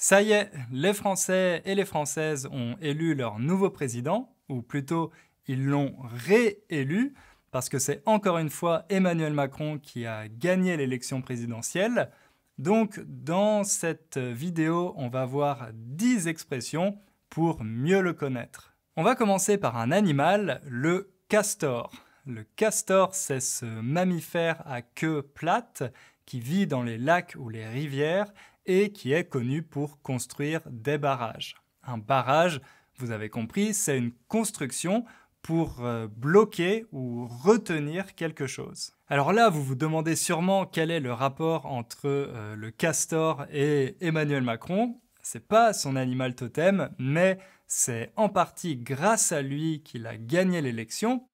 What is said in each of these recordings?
Ça y est, les Français et les Françaises ont élu leur nouveau président, ou plutôt ils l'ont réélu, parce que c'est encore une fois Emmanuel Macron qui a gagné l'élection présidentielle. Donc dans cette vidéo, on va voir 10 expressions pour mieux le connaître. On va commencer par un animal, le castor. Le castor, c'est ce mammifère à queue plate qui vit dans les lacs ou les rivières et qui est connu pour construire des barrages. Un barrage, vous avez compris, c'est une construction pour euh, bloquer ou retenir quelque chose. Alors là, vous vous demandez sûrement quel est le rapport entre euh, le castor et Emmanuel Macron. C'est pas son animal totem, mais c'est en partie grâce à lui qu'il a gagné l'élection.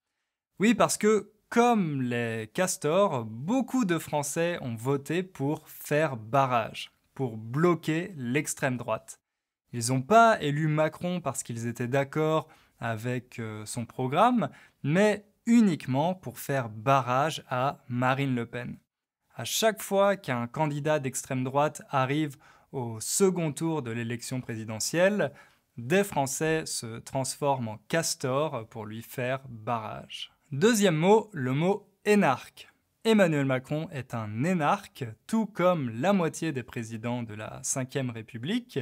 Oui, parce que comme les castors, beaucoup de Français ont voté pour faire barrage pour bloquer l'extrême droite. Ils n'ont pas élu Macron parce qu'ils étaient d'accord avec euh, son programme, mais uniquement pour faire barrage à Marine Le Pen. À chaque fois qu'un candidat d'extrême droite arrive au second tour de l'élection présidentielle, des Français se transforment en castors pour lui faire barrage. Deuxième mot, le mot énarque. Emmanuel Macron est un énarque, tout comme la moitié des présidents de la Ve République.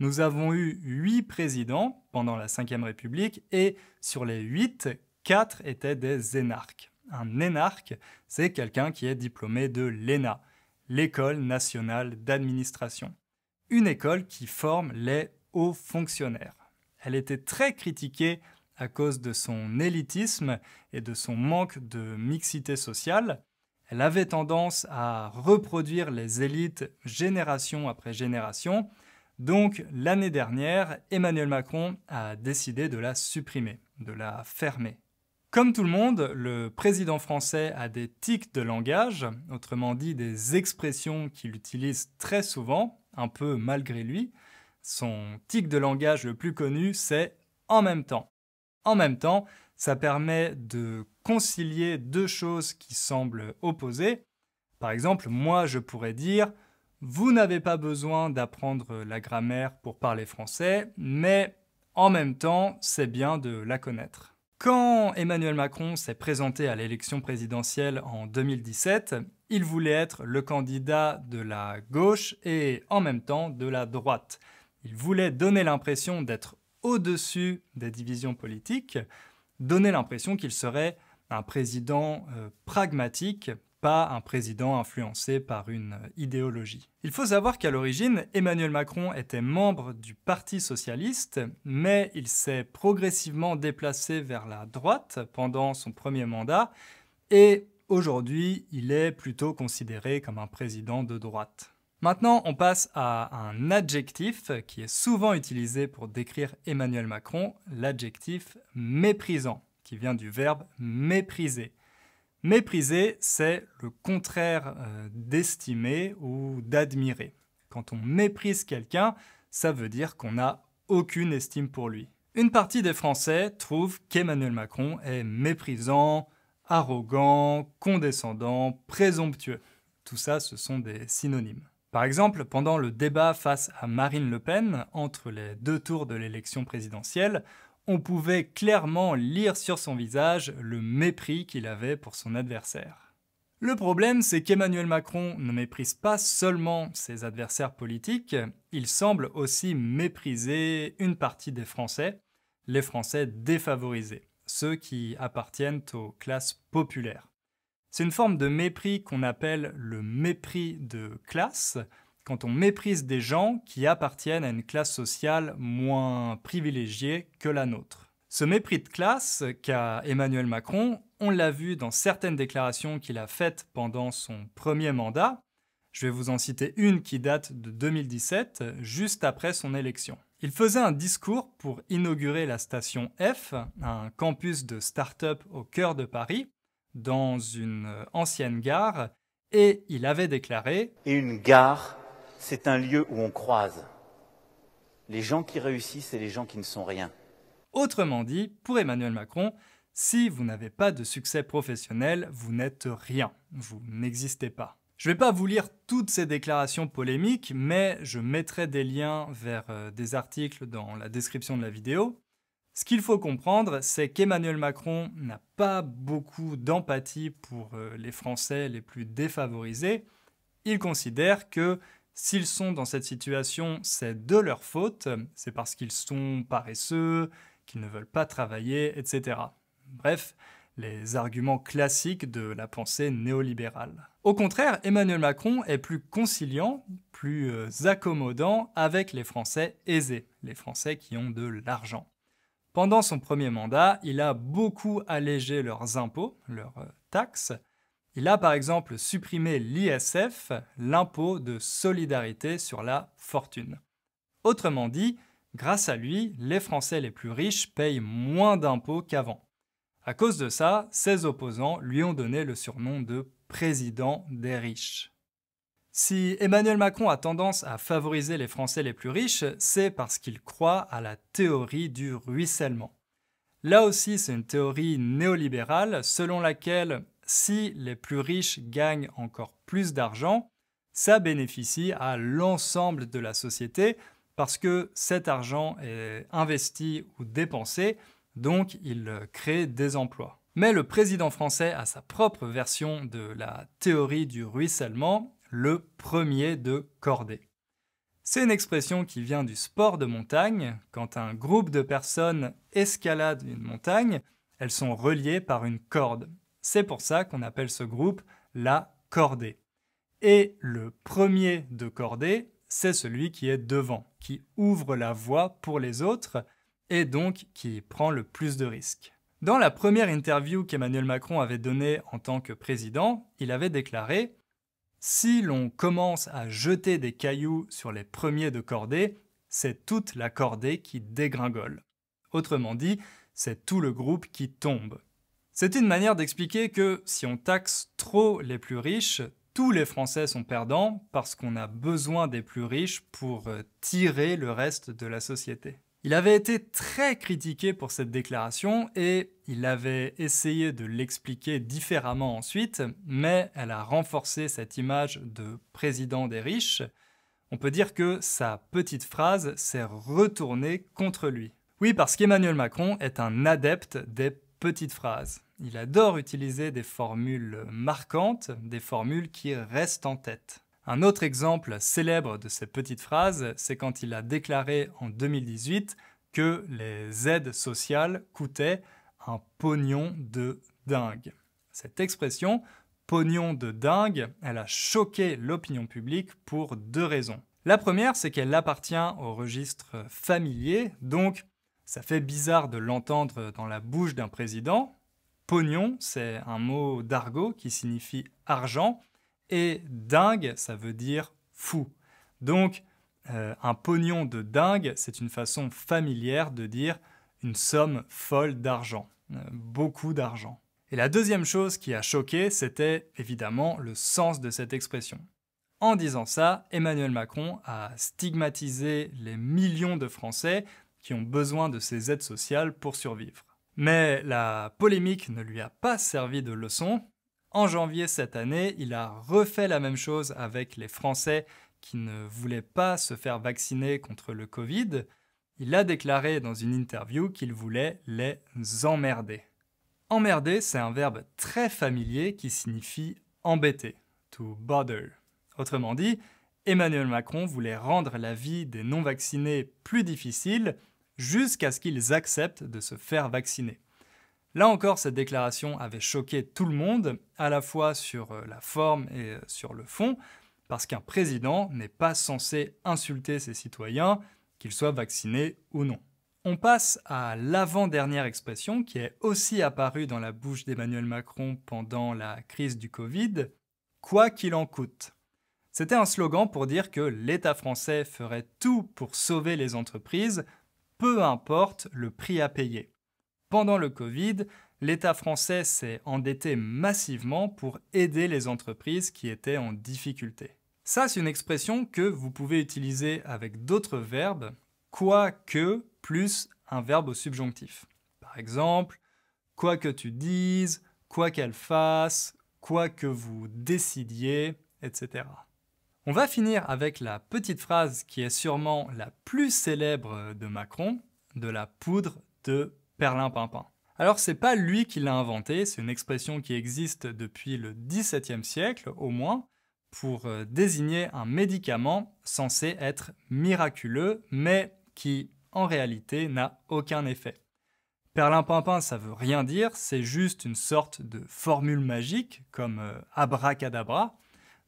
Nous avons eu huit présidents pendant la Ve République et sur les huit, quatre étaient des énarques. Un énarque, c'est quelqu'un qui est diplômé de l'ENA, l'École nationale d'administration. Une école qui forme les hauts fonctionnaires. Elle était très critiquée à cause de son élitisme et de son manque de mixité sociale avait tendance à reproduire les élites génération après génération. Donc l'année dernière, Emmanuel Macron a décidé de la supprimer, de la fermer. Comme tout le monde, le président français a des tics de langage, autrement dit des expressions qu'il utilise très souvent, un peu malgré lui. Son tic de langage le plus connu, c'est en même temps. En même temps, ça permet de concilier deux choses qui semblent opposées. Par exemple, moi, je pourrais dire vous n'avez pas besoin d'apprendre la grammaire pour parler français, mais en même temps, c'est bien de la connaître. Quand Emmanuel Macron s'est présenté à l'élection présidentielle en 2017, il voulait être le candidat de la gauche et en même temps de la droite. Il voulait donner l'impression d'être au-dessus des divisions politiques, donner l'impression qu'il serait un président euh, pragmatique, pas un président influencé par une euh, idéologie. Il faut savoir qu'à l'origine, Emmanuel Macron était membre du Parti socialiste, mais il s'est progressivement déplacé vers la droite pendant son premier mandat, et aujourd'hui, il est plutôt considéré comme un président de droite. Maintenant, on passe à un adjectif qui est souvent utilisé pour décrire Emmanuel Macron, l'adjectif méprisant qui vient du verbe mépriser. Mépriser, c'est le contraire euh, d'estimer ou d'admirer. Quand on méprise quelqu'un, ça veut dire qu'on n'a aucune estime pour lui. Une partie des Français trouve qu'Emmanuel Macron est méprisant, arrogant, condescendant, présomptueux. Tout ça, ce sont des synonymes. Par exemple, pendant le débat face à Marine Le Pen, entre les deux tours de l'élection présidentielle, on pouvait clairement lire sur son visage le mépris qu'il avait pour son adversaire. Le problème, c'est qu'Emmanuel Macron ne méprise pas seulement ses adversaires politiques, il semble aussi mépriser une partie des Français, les Français défavorisés, ceux qui appartiennent aux classes populaires. C'est une forme de mépris qu'on appelle le mépris de classe, quand on méprise des gens qui appartiennent à une classe sociale moins privilégiée que la nôtre. Ce mépris de classe qu'a Emmanuel Macron, on l'a vu dans certaines déclarations qu'il a faites pendant son premier mandat. Je vais vous en citer une qui date de 2017, juste après son élection. Il faisait un discours pour inaugurer la station F, un campus de start-up au cœur de Paris, dans une ancienne gare, et il avait déclaré une gare c'est un lieu où on croise les gens qui réussissent et les gens qui ne sont rien. Autrement dit, pour Emmanuel Macron, si vous n'avez pas de succès professionnel, vous n'êtes rien, vous n'existez pas. Je ne vais pas vous lire toutes ces déclarations polémiques, mais je mettrai des liens vers euh, des articles dans la description de la vidéo. Ce qu'il faut comprendre, c'est qu'Emmanuel Macron n'a pas beaucoup d'empathie pour euh, les Français les plus défavorisés. Il considère que S'ils sont dans cette situation, c'est de leur faute, c'est parce qu'ils sont paresseux, qu'ils ne veulent pas travailler, etc. Bref, les arguments classiques de la pensée néolibérale. Au contraire, Emmanuel Macron est plus conciliant, plus euh, accommodant avec les Français aisés, les Français qui ont de l'argent. Pendant son premier mandat, il a beaucoup allégé leurs impôts, leurs euh, taxes, il a par exemple supprimé l'ISF, l'impôt de solidarité sur la fortune. Autrement dit, grâce à lui, les Français les plus riches payent moins d'impôts qu'avant. À cause de ça, ses opposants lui ont donné le surnom de président des riches. Si Emmanuel Macron a tendance à favoriser les Français les plus riches, c'est parce qu'il croit à la théorie du ruissellement. Là aussi, c'est une théorie néolibérale selon laquelle si les plus riches gagnent encore plus d'argent, ça bénéficie à l'ensemble de la société parce que cet argent est investi ou dépensé, donc il crée des emplois. Mais le président français a sa propre version de la théorie du ruissellement, le premier de cordée. C'est une expression qui vient du sport de montagne. Quand un groupe de personnes escalade une montagne, elles sont reliées par une corde. C'est pour ça qu'on appelle ce groupe la cordée. Et le premier de cordée, c'est celui qui est devant, qui ouvre la voie pour les autres et donc qui prend le plus de risques. Dans la première interview qu'Emmanuel Macron avait donnée en tant que président, il avait déclaré Si l'on commence à jeter des cailloux sur les premiers de cordée, c'est toute la cordée qui dégringole. Autrement dit, c'est tout le groupe qui tombe, c'est une manière d'expliquer que si on taxe trop les plus riches, tous les Français sont perdants parce qu'on a besoin des plus riches pour euh, tirer le reste de la société. Il avait été très critiqué pour cette déclaration et il avait essayé de l'expliquer différemment ensuite, mais elle a renforcé cette image de président des riches. On peut dire que sa petite phrase s'est retournée contre lui. Oui, parce qu'Emmanuel Macron est un adepte des Petite phrase. Il adore utiliser des formules marquantes, des formules qui restent en tête. Un autre exemple célèbre de ces petites phrases, c'est quand il a déclaré en 2018 que les aides sociales coûtaient un pognon de dingue. Cette expression, pognon de dingue, elle a choqué l'opinion publique pour deux raisons. La première, c'est qu'elle appartient au registre familier, donc ça fait bizarre de l'entendre dans la bouche d'un président. Pognon, c'est un mot d'argot qui signifie argent, et dingue, ça veut dire fou. Donc, euh, un pognon de dingue, c'est une façon familière de dire une somme folle d'argent, euh, beaucoup d'argent. Et la deuxième chose qui a choqué, c'était évidemment le sens de cette expression. En disant ça, Emmanuel Macron a stigmatisé les millions de Français qui ont besoin de ces aides sociales pour survivre. Mais la polémique ne lui a pas servi de leçon. En janvier cette année, il a refait la même chose avec les Français qui ne voulaient pas se faire vacciner contre le Covid. Il a déclaré dans une interview qu'il voulait les emmerder. Emmerder, c'est un verbe très familier qui signifie embêter, to bother. Autrement dit, Emmanuel Macron voulait rendre la vie des non-vaccinés plus difficile jusqu'à ce qu'ils acceptent de se faire vacciner. Là encore, cette déclaration avait choqué tout le monde, à la fois sur euh, la forme et euh, sur le fond, parce qu'un président n'est pas censé insulter ses citoyens, qu'ils soient vaccinés ou non. On passe à l'avant-dernière expression qui est aussi apparue dans la bouche d'Emmanuel Macron pendant la crise du Covid, quoi qu'il en coûte. C'était un slogan pour dire que l'État français ferait tout pour sauver les entreprises, peu importe le prix à payer. Pendant le Covid, l'État français s'est endetté massivement pour aider les entreprises qui étaient en difficulté. Ça, c'est une expression que vous pouvez utiliser avec d'autres verbes, quoique plus un verbe au subjonctif. Par exemple, quoi que tu dises, quoi qu'elle fasse, quoi que vous décidiez, etc. On va finir avec la petite phrase qui est sûrement la plus célèbre de Macron, de la poudre de perlimpinpin. Alors c'est pas lui qui l'a inventée, c'est une expression qui existe depuis le XVIIe siècle au moins, pour euh, désigner un médicament censé être miraculeux, mais qui en réalité n'a aucun effet. Perlimpinpin, ça veut rien dire, c'est juste une sorte de formule magique, comme euh, abracadabra,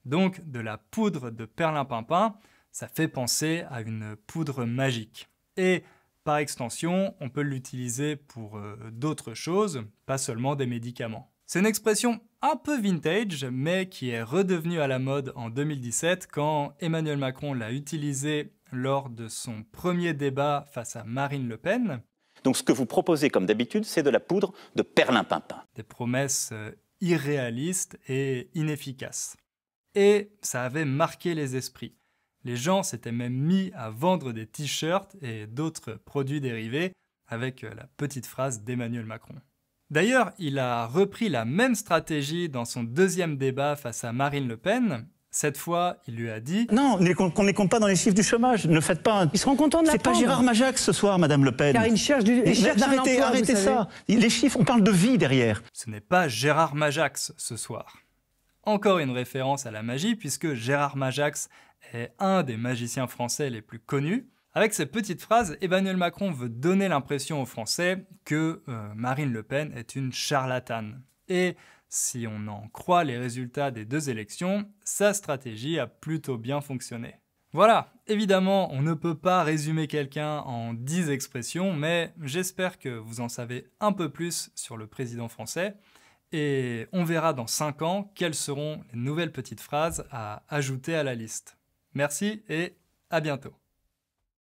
donc de la poudre de perlimpinpin, ça fait penser à une poudre magique. Et par extension, on peut l'utiliser pour euh, d'autres choses, pas seulement des médicaments. C'est une expression un peu vintage, mais qui est redevenue à la mode en 2017 quand Emmanuel Macron l'a utilisée lors de son premier débat face à Marine Le Pen. Donc ce que vous proposez comme d'habitude, c'est de la poudre de perlimpinpin. Des promesses euh, irréalistes et inefficaces et ça avait marqué les esprits. Les gens s'étaient même mis à vendre des t-shirts et d'autres produits dérivés avec euh, la petite phrase d'Emmanuel Macron. D'ailleurs, il a repris la même stratégie dans son deuxième débat face à Marine Le Pen. Cette fois, il lui a dit Non, qu'on ne compte pas dans les chiffres du chômage. Ne faites pas. Un... Ils seront contents de la C'est pas Gérard Majax ce soir, Madame Le Pen. du. arrêtez ça. Les chiffres, on parle de vie derrière. Ce n'est pas Gérard Majax ce soir. Encore une référence à la magie, puisque Gérard Majax est un des magiciens français les plus connus. Avec cette petite phrase, Emmanuel Macron veut donner l'impression aux Français que euh, Marine Le Pen est une charlatane. Et si on en croit les résultats des deux élections, sa stratégie a plutôt bien fonctionné. Voilà, évidemment, on ne peut pas résumer quelqu'un en dix expressions, mais j'espère que vous en savez un peu plus sur le président français. Et on verra dans 5 ans quelles seront les nouvelles petites phrases à ajouter à la liste. Merci et à bientôt.